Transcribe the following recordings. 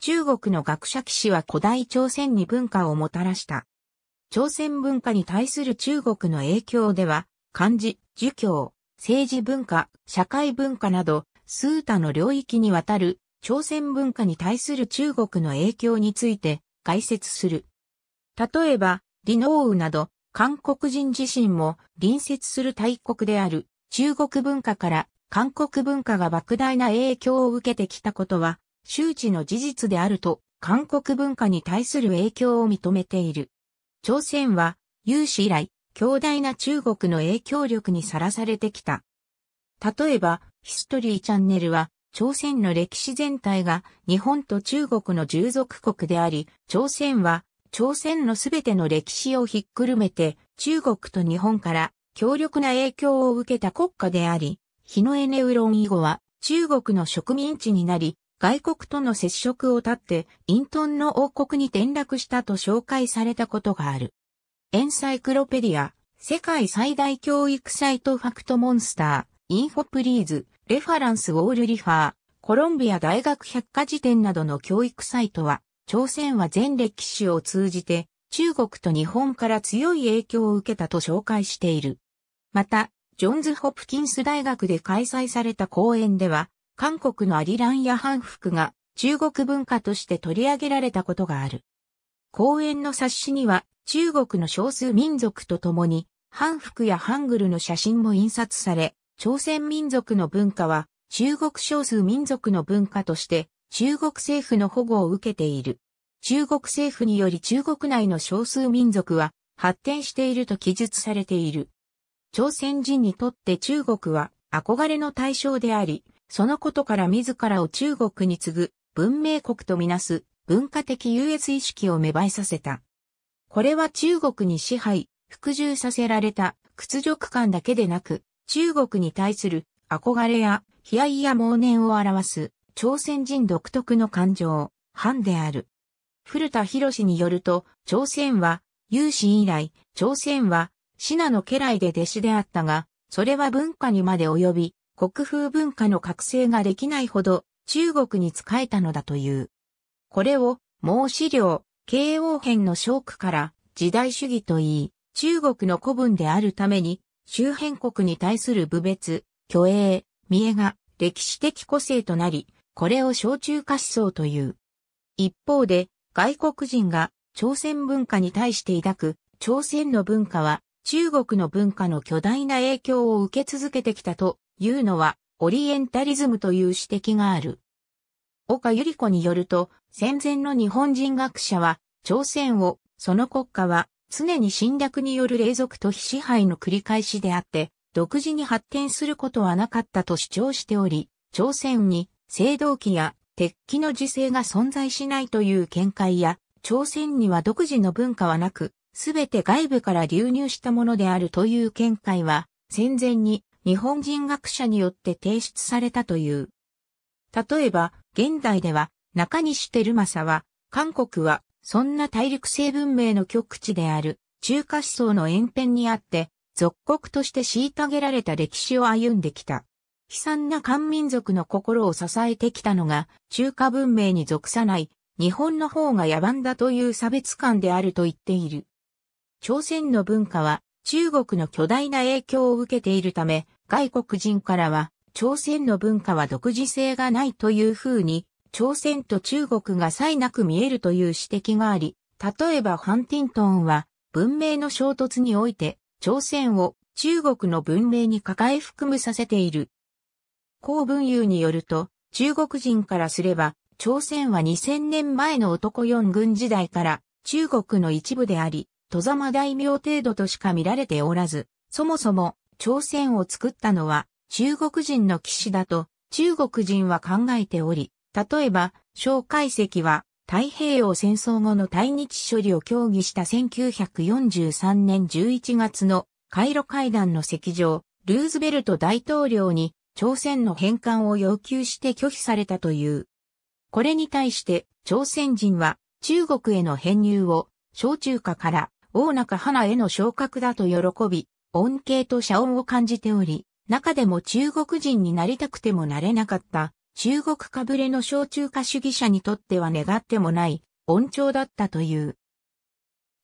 中国の学者騎士は古代朝鮮に文化をもたらした。朝鮮文化に対する中国の影響では、漢字、儒教、政治文化、社会文化など、数多の領域にわたる朝鮮文化に対する中国の影響について解説する。例えば、李農ウなど、韓国人自身も隣接する大国である中国文化から韓国文化が莫大な影響を受けてきたことは周知の事実であると、韓国文化に対する影響を認めている。朝鮮は、有史以来、強大な中国の影響力にさらされてきた。例えば、ヒストリーチャンネルは、朝鮮の歴史全体が日本と中国の従属国であり、朝鮮は朝鮮のすべての歴史をひっくるめて中国と日本から強力な影響を受けた国家であり、日のエネウロン以後は中国の植民地になり、外国との接触を絶って、イントンの王国に転落したと紹介されたことがある。エンサイクロペディア、世界最大教育サイトファクトモンスター、インフォプリーズ、レファランスウォールリファー、コロンビア大学百科事典などの教育サイトは、朝鮮は全歴史を通じて、中国と日本から強い影響を受けたと紹介している。また、ジョンズ・ホプキンス大学で開催された講演では、韓国のアリランや反復が中国文化として取り上げられたことがある。公園の冊子には中国の少数民族と共に反復やハングルの写真も印刷され、朝鮮民族の文化は中国少数民族の文化として中国政府の保護を受けている。中国政府により中国内の少数民族は発展していると記述されている。朝鮮人にとって中国は憧れの対象であり、そのことから自らを中国に次ぐ文明国とみなす文化的優越意識を芽生えさせた。これは中国に支配、服従させられた屈辱感だけでなく、中国に対する憧れや悲哀や盲念を表す朝鮮人独特の感情、反である。古田博史によると、朝鮮は、有志以来、朝鮮は、シナの家来で弟子であったが、それは文化にまで及び、国風文化の覚醒ができないほど中国に仕えたのだという。これを、孟子領、慶応編の小句から時代主義と言い、中国の古文であるために、周辺国に対する部別、虚栄、三重が歴史的個性となり、これを小中化思想という。一方で、外国人が朝鮮文化に対して抱く、朝鮮の文化は中国の文化の巨大な影響を受け続けてきたというのは、オリエンタリズムという指摘がある。岡百合子によると、戦前の日本人学者は、朝鮮を、その国家は、常に侵略による霊俗と非支配の繰り返しであって、独自に発展することはなかったと主張しており、朝鮮に、青銅器や鉄器の時制が存在しないという見解や、朝鮮には独自の文化はなく、すべて外部から流入したものであるという見解は、戦前に日本人学者によって提出されたという。例えば、現代では中西照正は、韓国はそんな大陸性文明の極地である中華思想の延辺にあって、属国として虐げられた歴史を歩んできた。悲惨な漢民族の心を支えてきたのが中華文明に属さない日本の方が野蛮だという差別感であると言っている。朝鮮の文化は中国の巨大な影響を受けているため、外国人からは、朝鮮の文化は独自性がないというふうに、朝鮮と中国が差異なく見えるという指摘があり、例えばハンティントンは、文明の衝突において、朝鮮を中国の文明に抱え含むさせている。公文友によると、中国人からすれば、朝鮮は2000年前の男四軍時代から中国の一部であり、戸様大名程度としか見られておらず、そもそも朝鮮を作ったのは中国人の騎士だと中国人は考えており、例えば、蒋介石は太平洋戦争後の対日処理を協議した1943年11月のカイロ会談の席上、ルーズベルト大統領に朝鮮の返還を要求して拒否されたという。これに対して朝鮮人は中国への編入を小中華から大中花への昇格だと喜び、恩恵と謝恩を感じており、中でも中国人になりたくてもなれなかった中国かぶれの小中華主義者にとっては願ってもない恩寵だったという。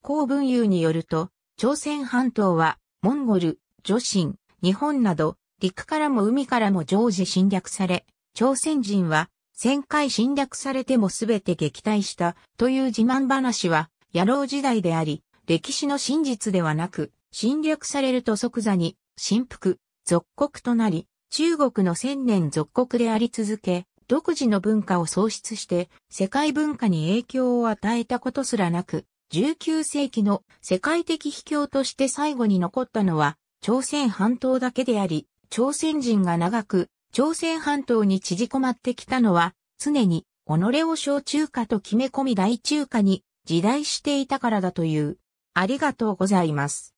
公文優によると、朝鮮半島はモンゴル、女神、日本など陸からも海からも常時侵略され、朝鮮人は1000回侵略されてもすべて撃退したという自慢話は野郎時代であり、歴史の真実ではなく、侵略されると即座に、振服、属国となり、中国の千年属国であり続け、独自の文化を創出して、世界文化に影響を与えたことすらなく、19世紀の世界的秘境として最後に残ったのは、朝鮮半島だけであり、朝鮮人が長く、朝鮮半島に縮こまってきたのは、常に、己を小中華と決め込み大中華に時代していたからだという。ありがとうございます。